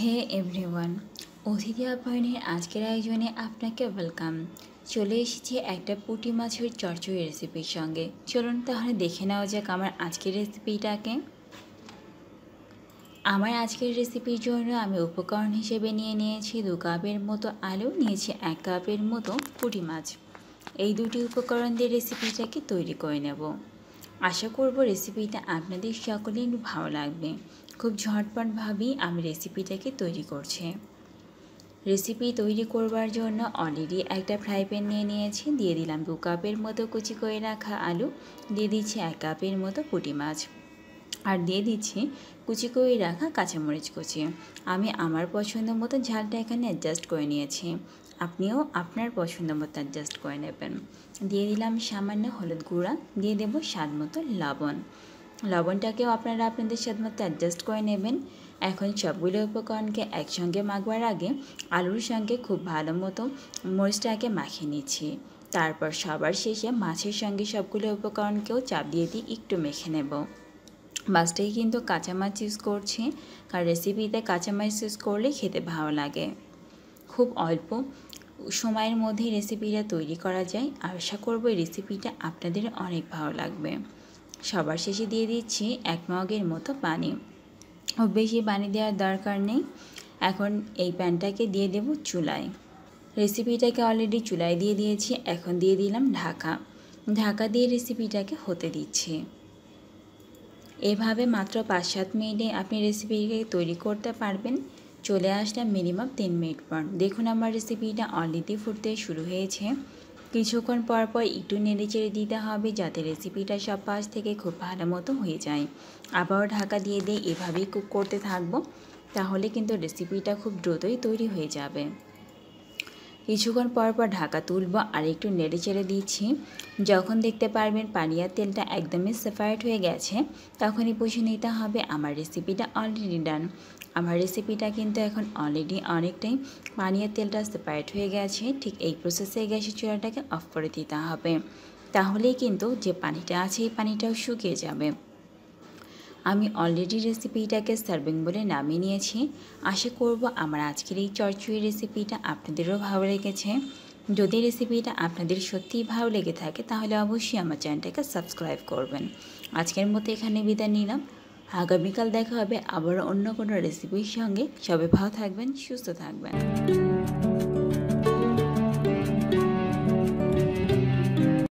হে everyone অতিথি আপনার আজকের আয়োজনে আপনাকে ওয়েলকাম চলে এসেছি একটা পুঁটি মাছের চরচড়ি রেসিপির সঙ্গে চলুন তাহলে দেখে নেওয়া যাক আমার আজকের রেসিপিটাকে আমার আজকের রেসিপির জন্য আমি উপকরণ হিসেবে নিয়ে নিয়েছি দু কাপের মতো আলু নিয়েছি এক কাপের মতো পুঁটি মাছ এই দুটি উপকরণ দিয়ে রেসিপিটাকে তৈরি করে নেব আশা করব রেসিপিটা আপনাদের সকলের ভালো লাগবে খুব ঝটপটভাবেই আমি রেসিপিটাকে তৈরি করছি রেসিপি তৈরি করবার জন্য অলরেডি একটা ফ্রাই প্যান নিয়ে নিয়েছি দিয়ে দিলাম দু কাপের মতো কুচি করে রাখা আলু দিয়ে দিচ্ছি এক কাপের মতো পুঁটি মাছ আর দিয়ে দিচ্ছি কুচি করে রাখা কাঁচামরিচ কুচি আমি আমার পছন্দ মতো ঝালটা এখানে অ্যাডজাস্ট করে নিয়েছি আপনিও আপনার পছন্দ মতো অ্যাডজাস্ট করে নেবেন দিয়ে দিলাম সামান্য হলুদ গুঁড়া দিয়ে দেব স্বাদ মতো লবণ লবণটাকেও আপনারা আপনাদের স্বাদ মতো অ্যাডজাস্ট করে নেবেন এখন সবগুলো উপকরণকে একসঙ্গে মাখবার আগে আলুর সঙ্গে খুব ভালো মতো মরিচটাকে মাখিয়ে নিচ্ছি তারপর সবার শেষে মাছের সঙ্গে সবগুলো উপকরণকেও চাপ দিয়ে দিয়ে একটু মেখে নেব মাছটাই কিন্তু কাঁচা মাছ ইউজ করছি কারণ রেসিপিতে কাঁচা মাছ ইউজ করলে খেতে ভালো লাগে খুব অল্প সময়ের মধ্যে রেসিপিটা তৈরি করা যায় আশা করব এই রেসিপিটা আপনাদের অনেক ভালো লাগবে সবার শেষে দিয়ে দিচ্ছি এক মগের মতো পানি বেশি পানি দেওয়ার দরকার নেই এখন এই প্যানটাকে দিয়ে দেব চুলায় রেসিপিটাকে অলরেডি চুলায় দিয়ে দিয়েছি এখন দিয়ে দিলাম ঢাকা ঢাকা দিয়ে রেসিপিটাকে হতে দিচ্ছি এভাবে মাত্র পাঁচ সাত মিনিটে আপনি রেসিপিটাকে তৈরি করতে পারবেন চলে আসলাম মিনিমাম তিন মিনিট পর দেখুন আমার রেসিপিটা অলরেডি ফুটতে শুরু হয়েছে কিছুক্ষণ পর পর একটু নেড়ে চেড়ে দিতে হবে যাতে রেসিপিটা সব পাশ থেকে খুব ভালো মতো হয়ে যায় আবারও ঢাকা দিয়ে দিয়ে এভাবেই কুক করতে থাকবো তাহলে কিন্তু রেসিপিটা খুব দ্রুতই তৈরি হয়ে যাবে কিছুক্ষণ পর পর ঢাকা তুলব আর একটু নেড়ে চেড়ে দিচ্ছি যখন দেখতে পারবেন পানিয়ার তেলটা একদমই সেপারেট হয়ে গেছে তখনই বুঝে নিতে হবে আমার রেসিপিটা অলরেডি ডান আমার রেসিপিটা কিন্তু এখন অলরেডি অনেকটাই পানিয়ার তেলটা সেপারেট হয়ে গেছে ঠিক এই প্রসেসে গ্যাসের চূড়াটাকে অফ করে দিতে হবে তাহলেই কিন্তু যে পানিটা আছে এই পানিটাও শুকিয়ে যাবে আমি অলরেডি রেসিপিটাকে সার্ভিং বলে নামিয়ে নিয়েছি আশা করব আমার আজকের এই চরচুই রেসিপিটা আপনাদেরও ভালো লেগেছে যদি রেসিপিটা আপনাদের সত্যিই ভালো লেগে থাকে তাহলে অবশ্যই আমার চ্যানেলটাকে সাবস্ক্রাইব করবেন আজকের মতো এখানে বিদায় নিলাম আগামীকাল দেখা হবে আবার অন্য কোনো রেসিপির সঙ্গে সবাই ভালো থাকবেন সুস্থ থাকবেন